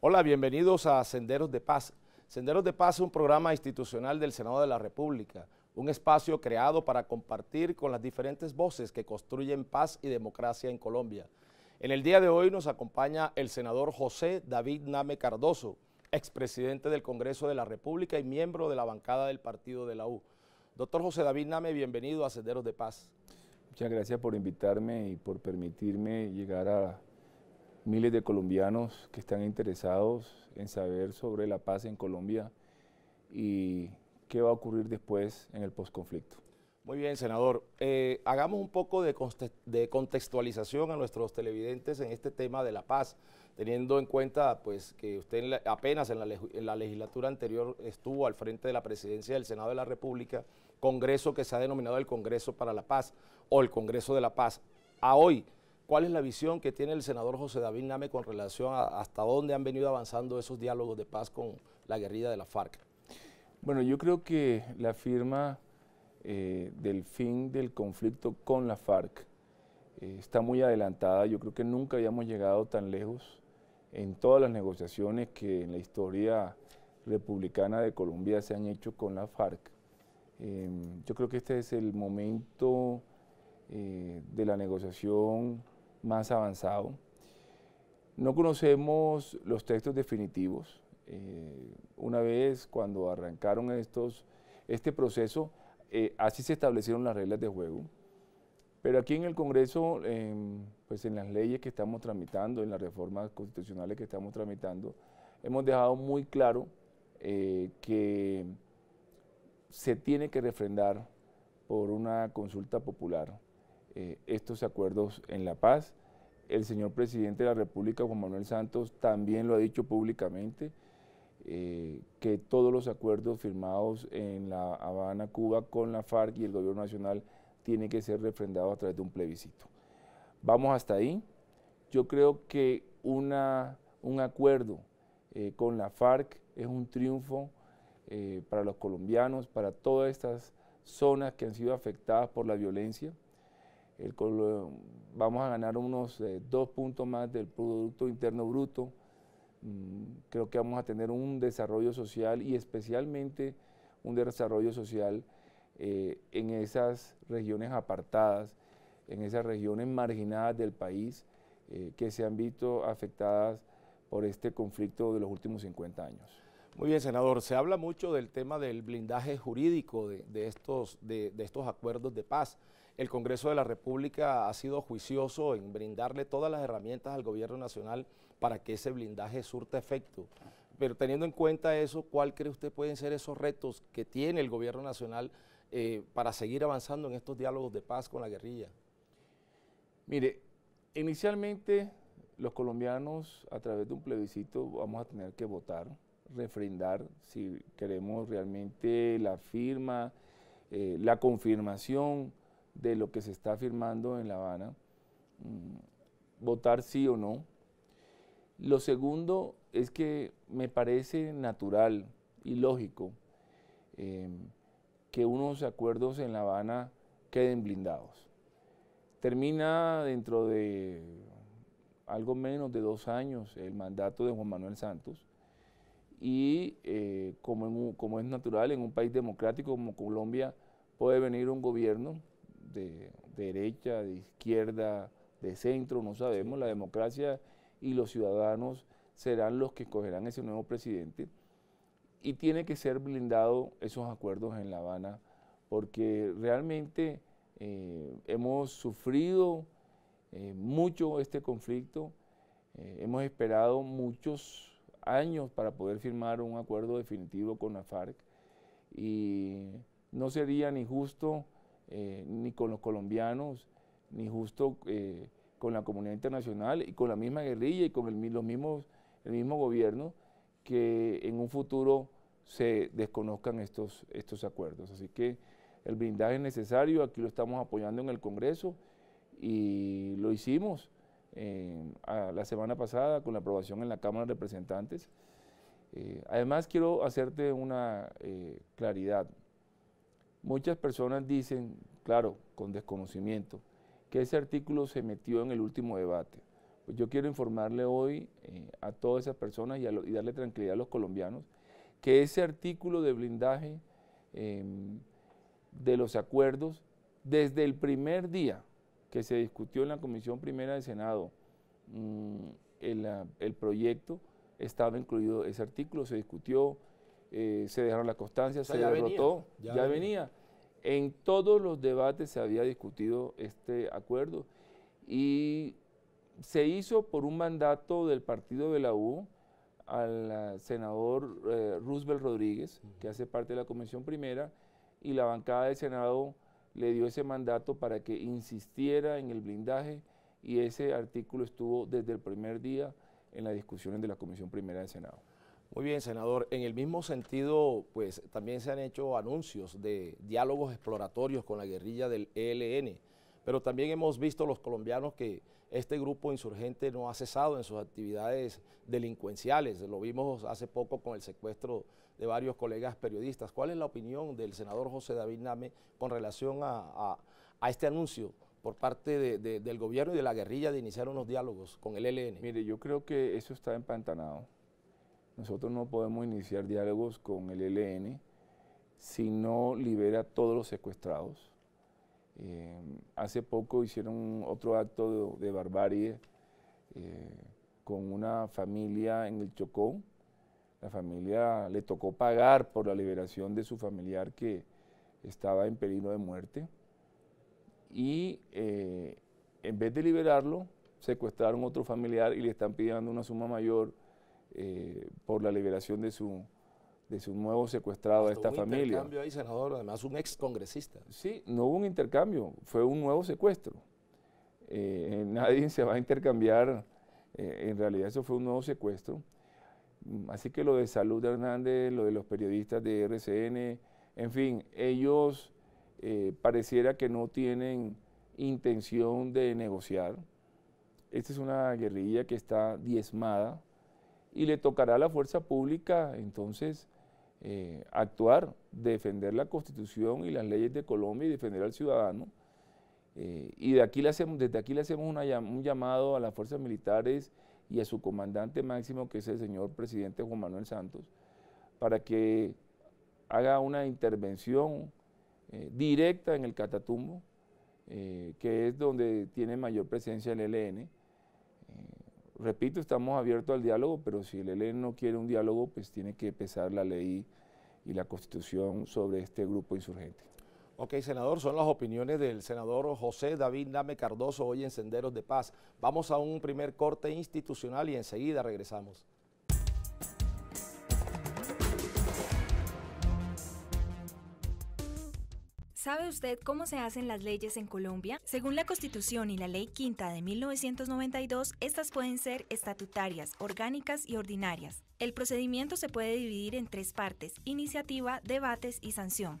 Hola, bienvenidos a Senderos de Paz. Senderos de Paz es un programa institucional del Senado de la República, un espacio creado para compartir con las diferentes voces que construyen paz y democracia en Colombia. En el día de hoy nos acompaña el senador José David Name Cardoso, expresidente del Congreso de la República y miembro de la bancada del Partido de la U. Doctor José David Name, bienvenido a Senderos de Paz. Muchas gracias por invitarme y por permitirme llegar a miles de colombianos que están interesados en saber sobre la paz en Colombia y qué va a ocurrir después en el posconflicto. Muy bien, senador. Eh, hagamos un poco de, contextualización a nuestros televidentes en este tema de la paz, teniendo en cuenta pues, que usted apenas en la, en la legislatura anterior estuvo al frente de la presidencia del Senado de la República, congreso que se ha denominado el Congreso para la Paz o el Congreso de la Paz. A hoy, ¿Cuál es la visión que tiene el senador José David Name con relación a hasta dónde han venido avanzando esos diálogos de paz con la guerrilla de la FARC? Bueno, yo creo que la firma eh, del fin del conflicto con la FARC eh, está muy adelantada. Yo creo que nunca habíamos llegado tan lejos en todas las negociaciones que en la historia republicana de Colombia se han hecho con la FARC. Em, yo creo que este es el momento eh, de la negociación más avanzado. No conocemos los textos definitivos. Eh, una vez cuando arrancaron estos, este proceso, eh, así se establecieron las reglas de juego. Pero aquí en el Congreso, em, pues en las leyes que estamos tramitando, en las reformas constitucionales que estamos tramitando, hemos dejado muy claro eh, que se tiene que refrendar por una consulta popular eh, estos acuerdos en La Paz. El señor presidente de la República, Juan Manuel Santos, también lo ha dicho públicamente, eh, que todos los acuerdos firmados en La Habana, Cuba, con la FARC y el gobierno nacional tienen que ser refrendados a través de un plebiscito. Vamos hasta ahí. Yo creo que un acuerdo eh, con la FARC es un triunfo para los colombianos, para todas estas zonas que han sido afectadas por la violencia vamos a ganar unos eh, dos puntos más del Producto Interno Bruto. Mm, creo que vamos a tener un desarrollo social y especialmente un desarrollo social eh, en esas regiones apartadas, en esas regiones marginadas del país eh, que se han visto afectadas por este conflicto de los últimos 50 años. Muy bien, senador. Se habla mucho del tema del blindaje jurídico de estos acuerdos de paz. El Congreso de la República ha sido juicioso en brindarle todas las herramientas al gobierno nacional para que ese blindaje surta efecto. Pero teniendo en cuenta eso, ¿cuál cree usted pueden ser esos retos que tiene el gobierno nacional eh, para seguir avanzando en estos diálogos de paz con la guerrilla? Mire, inicialmente los colombianos a través de un plebiscito vamos a tener que votar, refrendar si queremos realmente la firma, eh, la confirmación de lo que se está firmando en La Habana, mm, votar sí o no. Lo segundo es que me parece natural y lógico em, que unos acuerdos en La Habana queden blindados. Termina dentro de algo menos de dos años el mandato de Juan Manuel Santos y eh, como es natural en un país democrático como Colombia puede venir un gobierno de, derecha, de izquierda, de centro, no sabemos, la democracia y los ciudadanos serán los que escogerán ese nuevo presidente y tiene que ser blindado esos acuerdos en La Habana porque realmente eh, hemos sufrido eh, mucho este conflicto, eh, hemos esperado muchos años para poder firmar un acuerdo definitivo con la FARC y no sería ni justo eh, ni con los colombianos, ni justo eh, con la comunidad internacional y con la misma guerrilla y con el, los mismos, el mismo gobierno que en un futuro se desconozcan estos, estos acuerdos. Así que el blindaje es necesario, aquí lo estamos apoyando en el Congreso y lo hicimos eh, la semana pasada con la aprobación en la Cámara de Representantes. además quiero hacerte una claridad. Muchas personas dicen, claro, con desconocimiento, que ese artículo se metió en el último debate. Pues yo quiero informarle hoy eh, a todas esas personas y, darle tranquilidad a los colombianos que ese artículo de blindaje em, de los acuerdos, desde el primer día que se discutió en la Comisión Primera del Senado mm, el, el proyecto, estaba incluido ese artículo, se discutió, eh, se dejaron las constancias, se derrotó, ya, venía. En todos los debates se había discutido este acuerdo y se hizo por un mandato del partido de la U al eh, senador eh, Roosevelt Rodríguez, que hace parte de la Comisión Primera, y la bancada del Senado le dio ese mandato para que insistiera en el blindaje y ese artículo estuvo desde el primer día en las discusiones de la Comisión Primera del Senado. Muy bien, senador. En el mismo sentido, pues también se han hecho anuncios de diálogos exploratorios con la guerrilla del ELN, pero también hemos visto los colombianos que este grupo insurgente no ha cesado en sus actividades delincuenciales. Lo vimos hace poco con el secuestro de varios colegas periodistas. ¿Cuál es la opinión del senador José David Name con relación a, este anuncio por parte del gobierno y de la guerrilla de iniciar unos diálogos con el ELN? Mire, yo creo que eso está empantanado nosotros no podemos iniciar diálogos con el ELN si no libera a todos los secuestrados. Eh, hace poco hicieron otro acto de, barbarie eh, con una familia en el Chocó. La familia le tocó pagar por la liberación de su familiar que estaba en peligro de muerte. Y eh, en vez de liberarlo, secuestraron otro familiar y le están pidiendo una suma mayor eh, por la liberación de su, de su nuevo secuestrado a esta familia. familia. un intercambio ahí, senador, además un ex congresista. Sí, no hubo un intercambio, fue un nuevo secuestro. Eh, nadie se va a intercambiar, eh, en realidad eso fue un nuevo secuestro. Mm, así que lo de Salud de Hernández, lo de los periodistas de RCN, en fin, ellos pareciera que no tienen intención de negociar. Esta es una guerrilla que está diezmada, y le tocará a la fuerza pública entonces eh, actuar, defender la constitución y las leyes de Colombia y defender al ciudadano. Eh, y aquí hacemos, desde aquí le hacemos un llamado a las fuerzas militares y a su comandante máximo, que es el señor presidente Juan Manuel Santos, para que haga una intervención eh, directa en el Catatumbo, que es donde tiene mayor presencia el ELN, Repito, estamos abiertos al diálogo, pero si el ELN no quiere un diálogo, pues tiene que pesar la ley y la constitución sobre este grupo insurgente. Ok, senador, son las opiniones del senador José David Name Cardoso hoy en Senderos de Paz. Vamos a un primer corte institucional y enseguida regresamos. ¿Sabe usted cómo se hacen las leyes en Colombia? Según la Constitución y la Ley Quinta de 1992, estas pueden ser estatutarias, orgánicas y ordinarias. El procedimiento se puede dividir en tres partes, iniciativa, debates y sanción.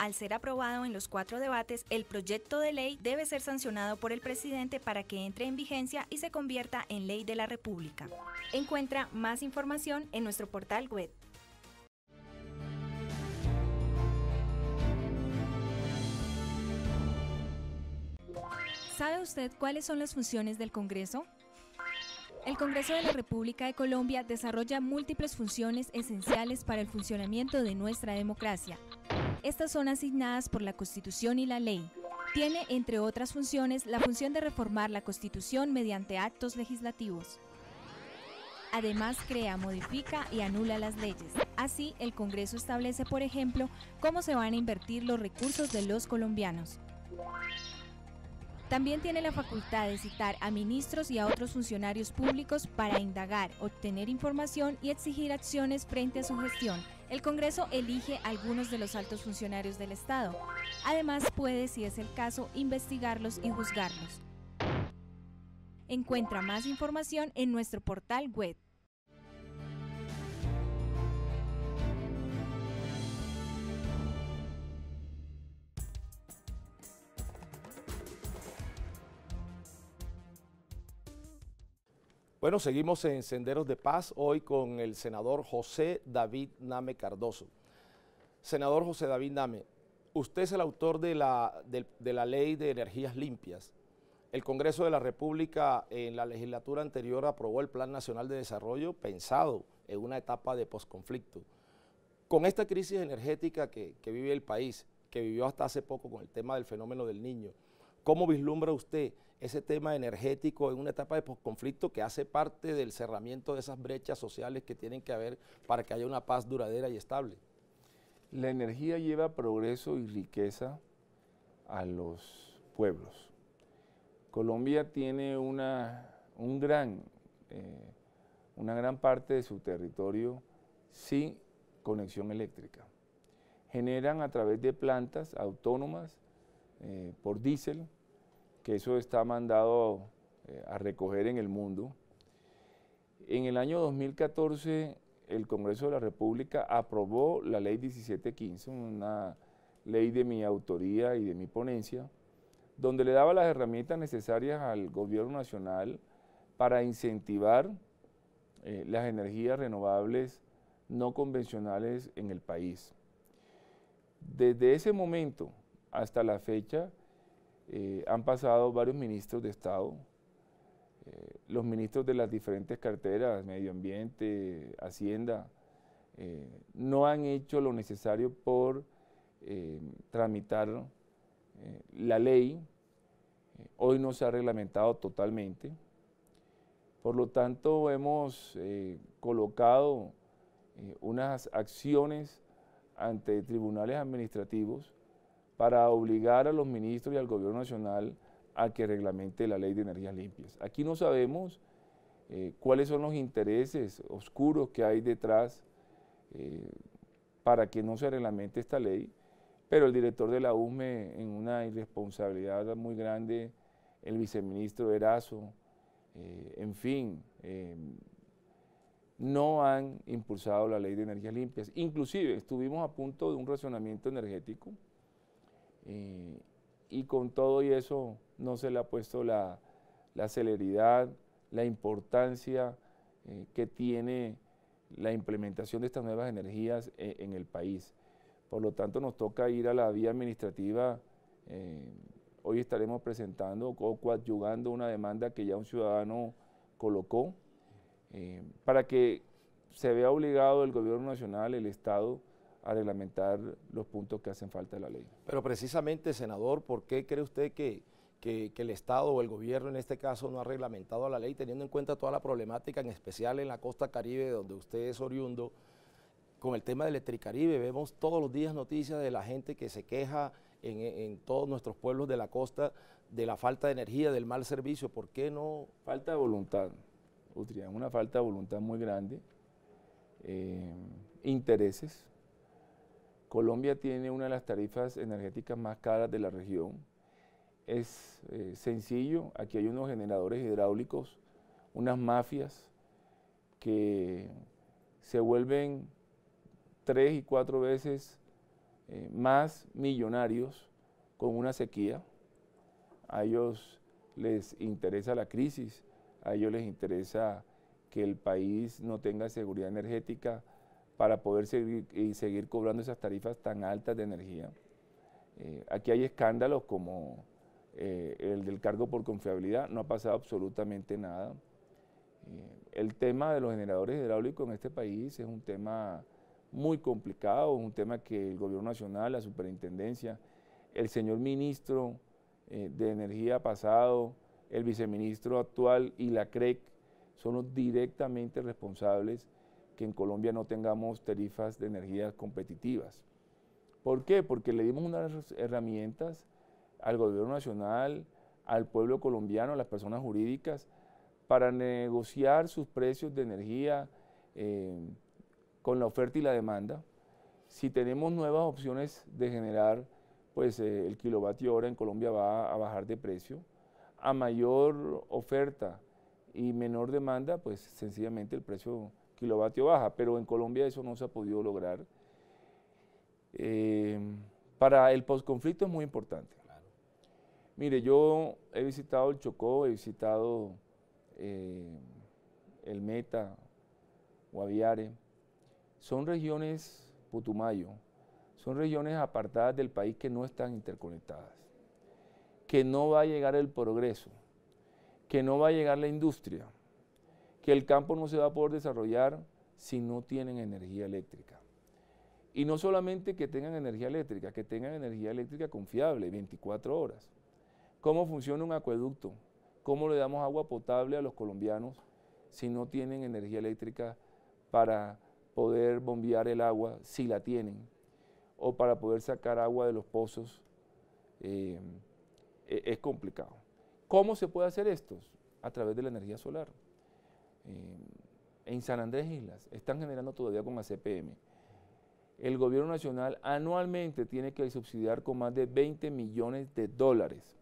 al ser aprobado en los cuatro debates, el proyecto de ley debe ser sancionado por el presidente para que entre en vigencia y se convierta en ley de la República. Encuentra más información en nuestro portal web. ¿Sabe usted cuáles son las funciones del Congreso? El Congreso de la República de Colombia desarrolla múltiples funciones esenciales para el funcionamiento de nuestra democracia, estas son asignadas por la Constitución y la ley. Tiene, entre otras funciones, la función de reformar la Constitución mediante actos legislativos. Además, crea, modifica y anula las leyes. Así, el Congreso establece, por ejemplo, cómo se van a invertir los recursos de los colombianos. También tiene la facultad de citar a ministros y a otros funcionarios públicos para indagar, obtener información y exigir acciones frente a su gestión el Congreso elige a algunos de los altos funcionarios del Estado. Además, puede, si es el caso, investigarlos y juzgarlos. Encuentra más información en nuestro portal web Bueno, seguimos en Senderos de Paz hoy con el senador José David Name Cardoso. Senador José David Name, usted es el autor de la, ley de energías limpias. El Congreso de la República en la legislatura anterior aprobó el Plan Nacional de Desarrollo pensado en una etapa de posconflicto. Con esta crisis energética que, que vive el país, que vivió hasta hace poco con el tema del fenómeno del niño, ¿cómo vislumbra usted ese tema energético en una etapa de conflicto que hace parte del cerramiento de esas brechas sociales que tienen que haber para que haya una paz duradera y estable. La energía lleva progreso y riqueza a los pueblos. Colombia tiene una, un gran, eh, una gran parte de su territorio sin conexión eléctrica. Generan a través de plantas autónomas eh, por diésel, que eso está mandado eh, a recoger en el mundo. En el año 2014, el Congreso de la República aprobó la Ley 1715, una ley de mi autoría y de mi ponencia, donde le daba las herramientas necesarias al gobierno nacional para incentivar eh, las energías renovables no convencionales en el país. Desde ese momento hasta la fecha, eh, han pasado varios ministros de Estado, eh, los ministros de las diferentes carteras, medio ambiente, hacienda, eh, no han hecho lo necesario por tramitar la ley. hoy no se ha reglamentado totalmente. Por lo tanto, hemos colocado unas acciones ante tribunales administrativos para obligar a los ministros y al gobierno nacional a que reglamente la ley de energías limpias. Aquí no sabemos eh, cuáles son los intereses oscuros que hay detrás eh, para que no se reglamente esta ley, pero el director de la UME, en una irresponsabilidad muy grande, el viceministro Erazo, eh, en fin, no han impulsado la ley de energías limpias. Inclusive estuvimos a punto de un racionamiento energético, y con todo y eso no se le ha puesto la, celeridad, la importancia eh, que tiene la implementación de estas nuevas energías eh, en el país. Por lo tanto, nos toca ir a la vía administrativa. Eh, hoy estaremos presentando o coadyugando una demanda que ya un ciudadano colocó para que se vea obligado el gobierno nacional, el Estado, a reglamentar los puntos que hacen falta de la ley. Pero precisamente, senador, ¿por qué cree usted que, que, el Estado o el gobierno en este caso no ha reglamentado la ley, teniendo en cuenta toda la problemática, en especial en la costa caribe, donde usted es oriundo? Con el tema del Electricaribe, vemos todos los días noticias de la gente que se queja en, todos nuestros pueblos de la costa de la falta de energía, del mal servicio. ¿Por qué no? Falta de voluntad, una falta de voluntad muy grande. Eh, intereses, Colombia tiene una de las tarifas energéticas más caras de la región. Es eh, sencillo, aquí hay unos generadores hidráulicos, unas mafias que se vuelven tres y cuatro veces eh, más millonarios con una sequía. A ellos les interesa la crisis, a ellos les interesa que el país no tenga seguridad energética, para poder seguir, seguir cobrando esas tarifas tan altas de energía. Eh, aquí hay escándalos como eh, el del cargo por confiabilidad, no ha pasado absolutamente nada. Eh, el tema de los generadores hidráulicos en este país es un tema muy complicado, es un tema que el gobierno nacional, la superintendencia, el señor ministro de Energía pasado, el viceministro actual y la CREC e son los directamente responsables que en Colombia no tengamos tarifas de energía competitivas. ¿Por qué? Porque le dimos unas herramientas al gobierno nacional, al pueblo colombiano, a las personas jurídicas, para negociar sus precios de energía eh, con la oferta y la demanda. Si tenemos nuevas opciones de generar, pues eh, el kilovatio hora en Colombia va a bajar de precio. A mayor oferta y menor demanda, pues sencillamente el precio kilovatio baja, pero en Colombia eso no se ha podido lograr. Eh, para el posconflicto es muy importante. Mire, yo he visitado el Chocó, he visitado eh, el Meta, Guaviare. Son regiones, Putumayo, son regiones apartadas del país que no están interconectadas, que no va a llegar el progreso, que no va a llegar la industria que el campo no se va a poder desarrollar si no tienen energía eléctrica. Y no solamente que tengan energía eléctrica, que tengan energía eléctrica confiable, 24 horas. ¿Cómo funciona un acueducto? ¿Cómo le damos agua potable a los colombianos si no tienen energía eléctrica para poder bombear el agua, si la tienen? O para poder sacar agua de los pozos. Eh, e-, es complicado. ¿Cómo se puede hacer esto? A través de la energía solar. Eh, en San Andrés Islas, están generando todavía con ACPM. El gobierno nacional anualmente tiene que subsidiar con más de 20 millones de dólares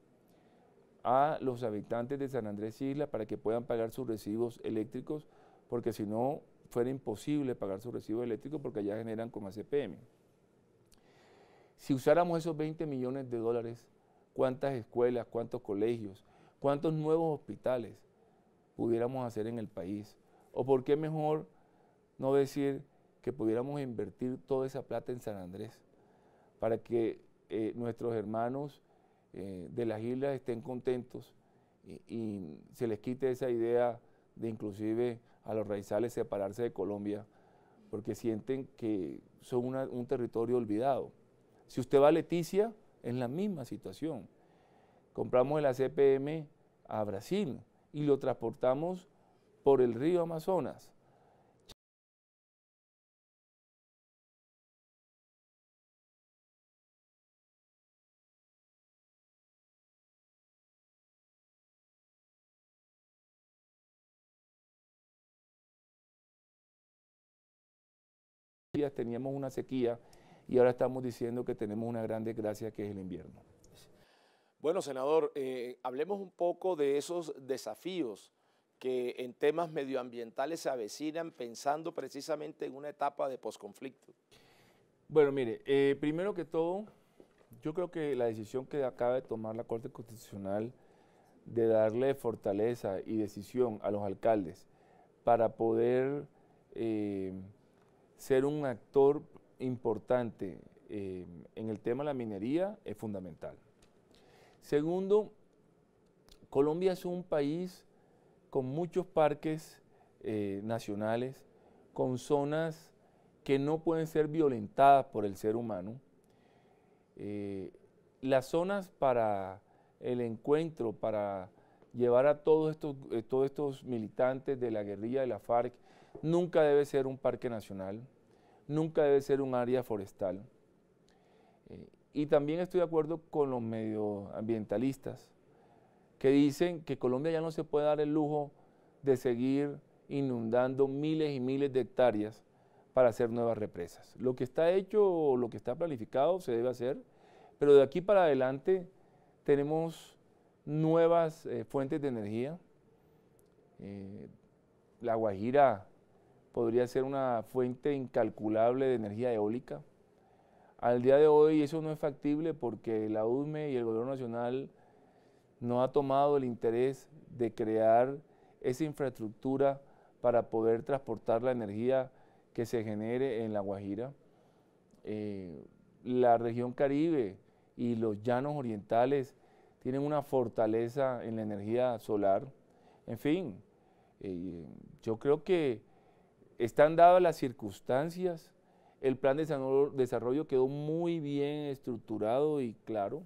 a los habitantes de San Andrés Islas para que puedan pagar sus recibos eléctricos, porque si no fuera imposible pagar sus recibos eléctricos porque allá generan con ACPM. Si usáramos esos 20 millones de dólares, ¿cuántas escuelas, cuántos colegios, cuántos nuevos hospitales, pudiéramos hacer en el país? ¿O por qué mejor no decir que pudiéramos invertir toda esa plata en San Andrés para que eh, nuestros hermanos eh, de las islas estén contentos y, se les quite esa idea de inclusive a los raizales separarse de Colombia porque sienten que son un territorio olvidado. Si usted va a Leticia, es la misma situación. Compramos el ACPM a Brasil y lo transportamos por el río Amazonas. teníamos una sequía y ahora estamos diciendo que tenemos una gran desgracia que es el invierno. Bueno, senador, eh, hablemos un poco de esos desafíos que en temas medioambientales se avecinan pensando precisamente en una etapa de posconflicto. Bueno, mire, eh, primero que todo, yo creo que la decisión que acaba de tomar la Corte Constitucional de darle fortaleza y decisión a los alcaldes para poder eh, ser un actor importante en el tema de la minería es fundamental. Segundo, Colombia es un país con muchos parques eh, nacionales, con zonas que no pueden ser violentadas por el ser humano. Eh, las zonas para el encuentro, para llevar a todos estos, eh, todos estos militantes de la guerrilla de la FARC, nunca debe ser un parque nacional, nunca debe ser un área forestal. Y también estoy de acuerdo con los medioambientalistas que dicen que Colombia ya no se puede dar el lujo de seguir inundando miles y miles de hectáreas para hacer nuevas represas. Lo que está hecho, o lo que está planificado se debe hacer, pero de aquí para adelante tenemos nuevas eh, fuentes de energía. Eh, la Guajira podría ser una fuente incalculable de energía eólica. Al día de hoy eso no es factible porque la UDME y el gobierno nacional no ha tomado el interés de crear esa infraestructura para poder transportar la energía que se genere en La Guajira. Eh, la región Caribe y los llanos orientales tienen una fortaleza en la energía solar. En fin, eh, yo creo que están dadas las circunstancias el plan de desarrollo quedó muy bien estructurado y claro.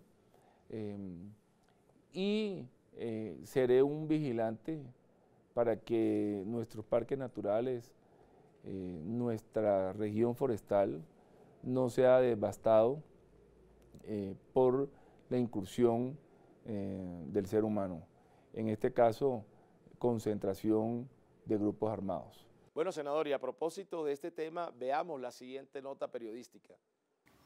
Em, y eh, seré un vigilante para que nuestros parques naturales, eh, nuestra región forestal, no sea devastado eh, por la incursión del ser humano. En este caso, concentración de grupos armados. Bueno, senador, y a propósito de este tema, veamos la siguiente nota periodística.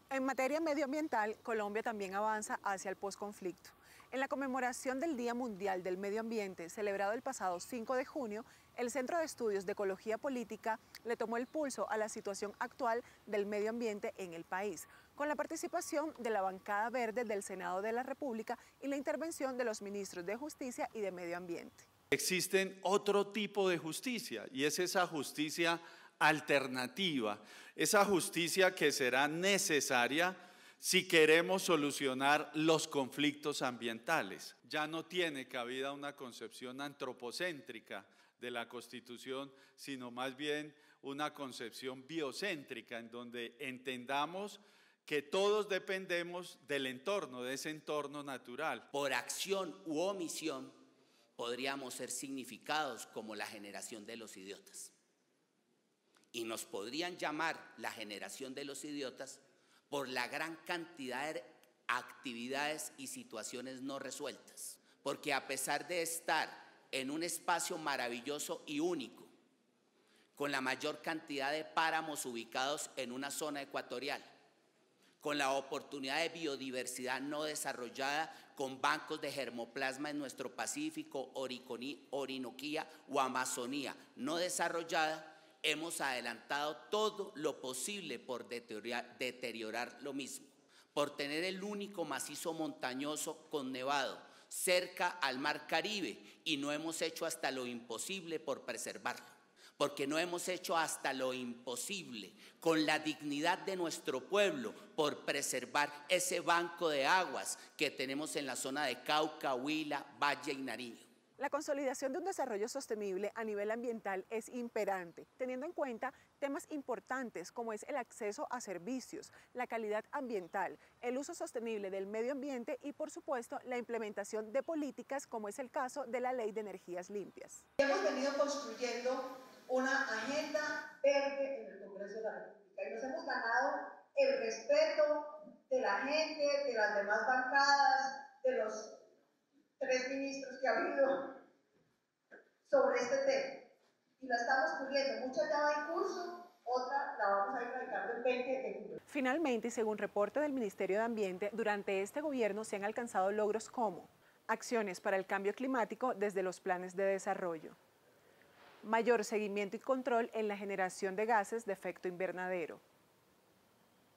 En materia medioambiental, Colombia también avanza hacia el posconflicto. En la conmemoración del Día Mundial del Medio Ambiente, celebrado el pasado 5 de junio, el Centro de Estudios de Ecología Política le tomó el pulso a la situación actual del medio ambiente en el país, con la participación de la bancada verde del Senado de la República y la intervención de los ministros de Justicia y de Medio Ambiente. Existen otro tipo de justicia y es esa justicia alternativa, esa justicia que será necesaria si queremos solucionar los conflictos ambientales. Ya no tiene cabida una concepción antropocéntrica de la Constitución, sino más bien una concepción biocéntrica en donde entendamos que todos dependemos del entorno, de ese entorno natural. Por acción u omisión podríamos ser significados como la generación de los idiotas. Y nos podrían llamar la generación de los idiotas por la gran cantidad de actividades y situaciones no resueltas. Porque a pesar de estar en un espacio maravilloso y único, con la mayor cantidad de páramos ubicados en una zona ecuatorial, con la oportunidad de biodiversidad no desarrollada, con bancos de germoplasma en nuestro Pacífico, Orinoquía o Amazonía no desarrollada, hemos adelantado todo lo posible por deteriorar, deteriorar lo mismo, por tener el único macizo montañoso con nevado cerca al mar Caribe y no hemos hecho hasta lo imposible por preservarlo porque no hemos hecho hasta lo imposible con la dignidad de nuestro pueblo por preservar ese banco de aguas que tenemos en la zona de Cauca, Huila, Valle y Nariño. La consolidación de un desarrollo sostenible a nivel ambiental es imperante, teniendo en cuenta temas importantes como es el acceso a servicios, la calidad ambiental, el uso sostenible del medio ambiente y por supuesto la implementación de políticas como es el caso de la Ley de Energías Limpias. Hemos venido construyendo una agenda verde en el Congreso de la República y nos hemos ganado el respeto de la gente, de las demás bancadas, de los tres ministros que ha habido sobre este tema. Y la estamos cubriendo. Mucha ya va en curso, otra la vamos a ir aplicando el 20 de Finalmente, y según reporte del Ministerio de Ambiente, durante este gobierno se han alcanzado logros como acciones para el cambio climático desde los planes de desarrollo mayor seguimiento y control en la generación de gases de efecto invernadero,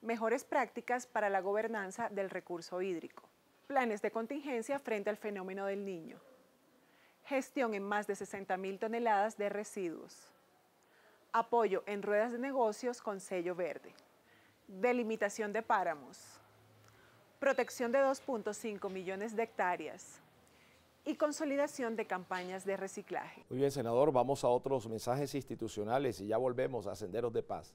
mejores prácticas para la gobernanza del recurso hídrico, planes de contingencia frente al fenómeno del niño, gestión en más de 60.000 toneladas de residuos, apoyo en ruedas de negocios con sello verde, delimitación de páramos, protección de 2.5 millones de hectáreas, y consolidación de campañas de reciclaje. Muy bien, senador, vamos a otros mensajes institucionales y ya volvemos a Senderos de Paz.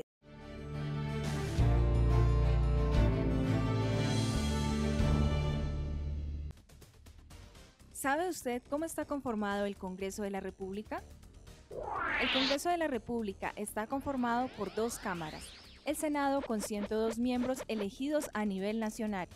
¿Sabe usted cómo está conformado el Congreso de la República? El Congreso de la República está conformado por dos cámaras, el Senado con 102 miembros elegidos a nivel nacional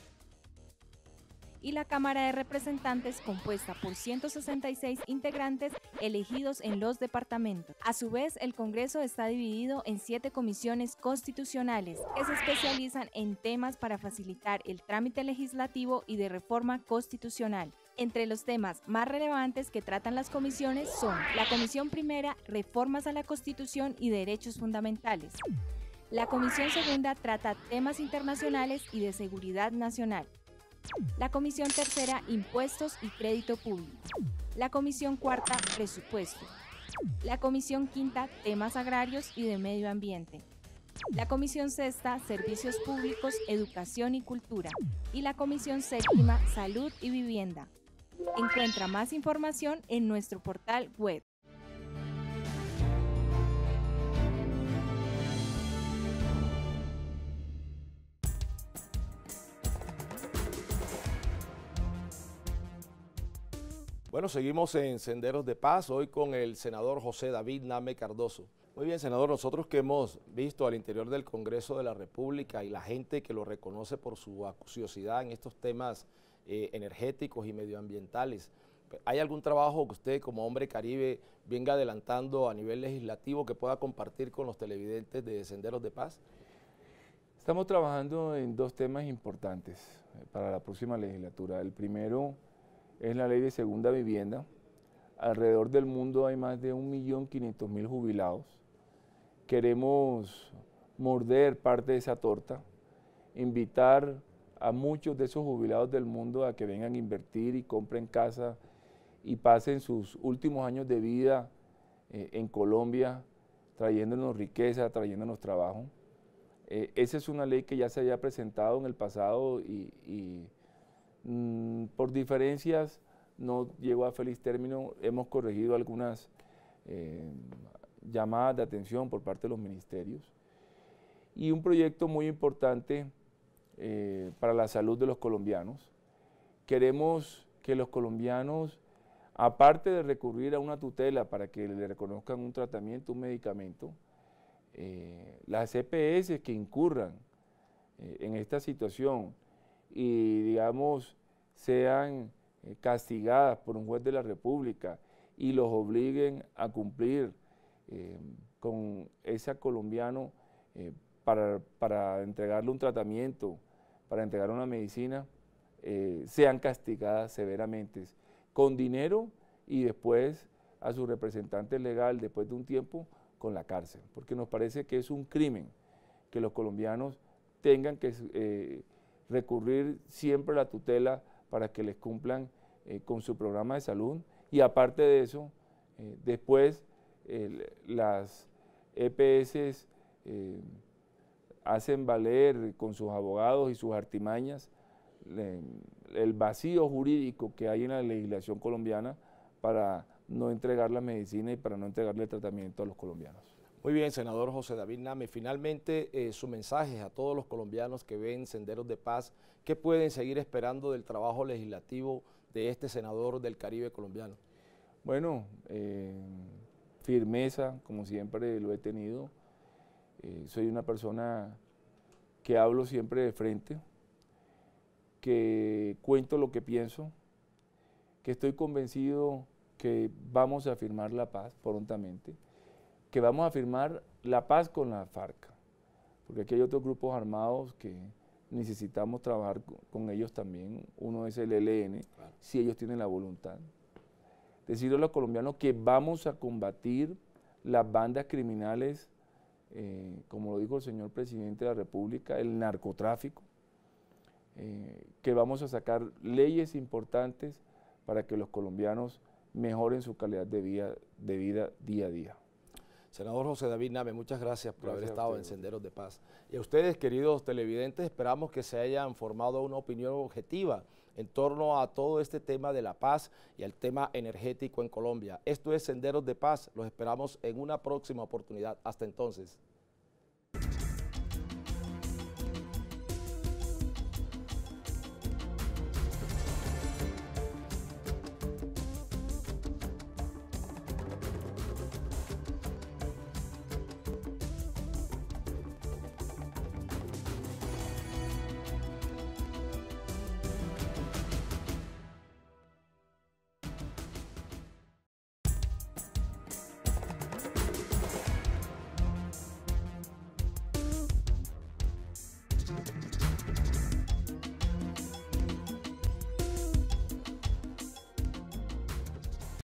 y la Cámara de Representantes compuesta por 166 integrantes elegidos en los departamentos. A su vez, el Congreso está dividido en siete comisiones constitucionales que se especializan en temas para facilitar el trámite legislativo y de reforma constitucional. Entre los temas más relevantes que tratan las comisiones son la Comisión Primera, Reformas a la Constitución y Derechos Fundamentales. La Comisión Segunda trata temas internacionales y de seguridad nacional. La Comisión Tercera, Impuestos y Crédito Público. La Comisión Cuarta, Presupuesto. La Comisión Quinta, Temas Agrarios y de Medio Ambiente. La Comisión Sexta, Servicios Públicos, Educación y Cultura. Y la Comisión Séptima, Salud y Vivienda. Encuentra más información en nuestro portal web. Bueno, seguimos en Senderos de Paz, hoy con el senador José David Name Cardoso. Muy bien, senador, nosotros que hemos visto al interior del Congreso de la República y la gente que lo reconoce por su acuciosidad en estos temas eh, energéticos y medioambientales. ¿Hay algún trabajo que usted como hombre caribe venga adelantando a nivel legislativo que pueda compartir con los televidentes de Senderos de Paz? Estamos trabajando en dos temas importantes eh, para la próxima legislatura. El primero es la ley de segunda vivienda. Alrededor del mundo hay más de 1.500.000 jubilados. Queremos morder parte de esa torta, invitar a muchos de esos jubilados del mundo a que vengan a invertir y compren casa y pasen sus últimos años de vida eh, en Colombia trayéndonos riqueza, trayéndonos trabajo. Eh, esa es una ley que ya se había presentado en el pasado y, mm, por diferencias no llegó a feliz término. Hemos corregido algunas eh, llamadas de atención por parte de los ministerios. Y un proyecto muy importante eh, para la salud de los colombianos. Queremos que los colombianos, aparte de recurrir a una tutela para que le reconozcan un tratamiento, un medicamento, eh, las EPS que incurran eh, en esta situación y, digamos, sean castigadas por un juez de la República y los obliguen a cumplir con ese colombiano para, entregarle un tratamiento, para entregar una medicina, eh, sean castigadas severamente, con dinero y después a su representante legal, después de un tiempo, con la cárcel, porque nos parece que es un crimen que los colombianos tengan que eh, recurrir siempre a la tutela para que les cumplan eh, con su programa de salud y aparte de eso, después las EPS hacen valer con sus abogados y sus artimañas el vacío jurídico que hay en la legislación colombiana para no entregar la medicina y para no entregarle el tratamiento a los colombianos. Muy bien, senador José David Name. Finalmente, eh, su mensaje a todos los colombianos que ven Senderos de Paz, ¿qué pueden seguir esperando del trabajo legislativo de este senador del Caribe colombiano? Bueno, eh, firmeza, como siempre lo he tenido, eh, soy una persona que hablo siempre de frente, que cuento lo que pienso, que estoy convencido que vamos a firmar la paz prontamente, que vamos a firmar la paz con la FARC, porque aquí hay otros grupos armados que necesitamos trabajar con ellos también. Uno es el ELN, si ellos tienen la voluntad. Decirle a los colombianos que vamos a combatir las bandas criminales eh, como lo dijo el señor presidente de la República, el narcotráfico, eh, que vamos a sacar leyes importantes para que los colombianos mejoren su calidad de vida, de vida día a día. Senador José David Nave, muchas gracias por haber estado en Senderos de Paz. Y a ustedes, queridos televidentes, esperamos que se hayan formado una opinión objetiva en torno a todo este tema de la paz y el tema energético en Colombia. Esto es Senderos de Paz. Los esperamos en una próxima oportunidad. Hasta entonces.